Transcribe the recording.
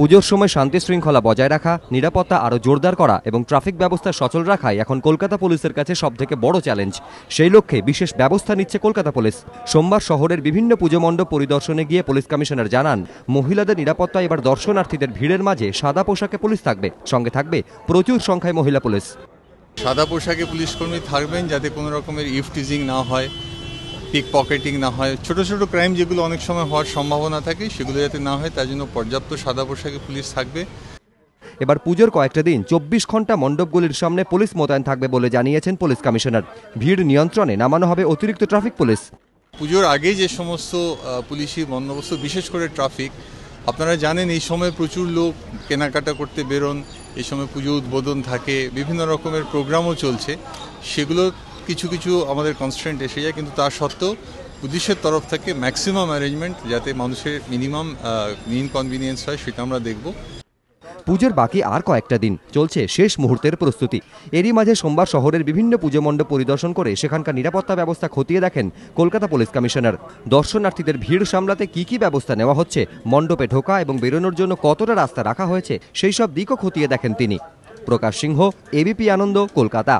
পুজোর সময় শান্তি শৃঙ্খলা বজায় রাখা নিরাপত্তা আরও জোরদার করা এবং ট্রাফিক ব্যবস্থা সচল রাখাই এখন কলকাতা পুলিশের কাছে সবথেকে বড় চ্যালেঞ্জ সেই লক্ষ্যে বিশেষ ব্যবস্থা নিচ্ছে কলকাতা পুলিশ সোমবার শহরের বিভিন্ন পুজো মণ্ডপ পরিদর্শনে গিয়ে পুলিশ কমিশনার জানান মহিলাদের নিরাপত্তা এবার দর্শনার্থীদের ভিড়ের মাঝে সাদা পোশাকে পুলিশ থাকবে সঙ্গে থাকবে প্রচুর সংখ্যায় মহিলা পুলিশ সাদা পোশাকে পুলিশকর্মী থাকবেন যাতে কোনো রকমের ইফটিজিং না হয় পিক পকেটিং না হয় ছোট ছোট ক্রাইম যেগুলো অনেক সময় হওয়ার সম্ভাবনা থাকে সেগুলো যাতে না হয় তার জন্য পর্যাপ্ত সাদা পোশাকে পুলিশ থাকবে এবার পুজোর কয়েকটা দিন চব্বিশ ঘন্টা মণ্ডপগুলির সামনে পুলিশ মোতায়েন থাকবে বলে জানিয়েছেন পুলিশ কমিশনার ভিড় নিয়ন্ত্রণে নামানো হবে অতিরিক্ত ট্রাফিক পুলিশ পুজোর আগে যে সমস্ত পুলিশি বন্দোবস্ত বিশেষ করে ট্রাফিক আপনারা জানেন এই সময় প্রচুর লোক কেনাকাটা করতে বেরোন এই সময় পুজো উদ্বোধন থাকে বিভিন্ন রকমের প্রোগ্রামও চলছে সেগুলো কিছু কিছু আমাদের কনস্ট্যান্ট এসে যায় কিন্তু তার সত্ত্বেও পুলিশের তরফ থেকে ম্যাক্সিমাম অ্যারেঞ্জমেন্ট যাতে মানুষের মিনিমাম ইনকনভিনিয়েন্স হয় সেটা আমরা দেখব পুজোর বাকি আর কয়েকটা দিন চলছে শেষ মুহূর্তের প্রস্তুতি এরই মাঝে সোমবার শহরের বিভিন্ন পুজো মণ্ডপ পরিদর্শন করে সেখানকার নিরাপত্তা ব্যবস্থা খতিয়ে দেখেন কলকাতা পুলিশ কমিশনার দর্শনার্থীদের ভিড় সামলাতে কি কি ব্যবস্থা নেওয়া হচ্ছে মণ্ডপে ঢোকা এবং বেরোনোর জন্য কতটা রাস্তা রাখা হয়েছে সেই সব দিকও খতিয়ে দেখেন তিনি প্রকাশ সিংহ এবিপি আনন্দ কলকাতা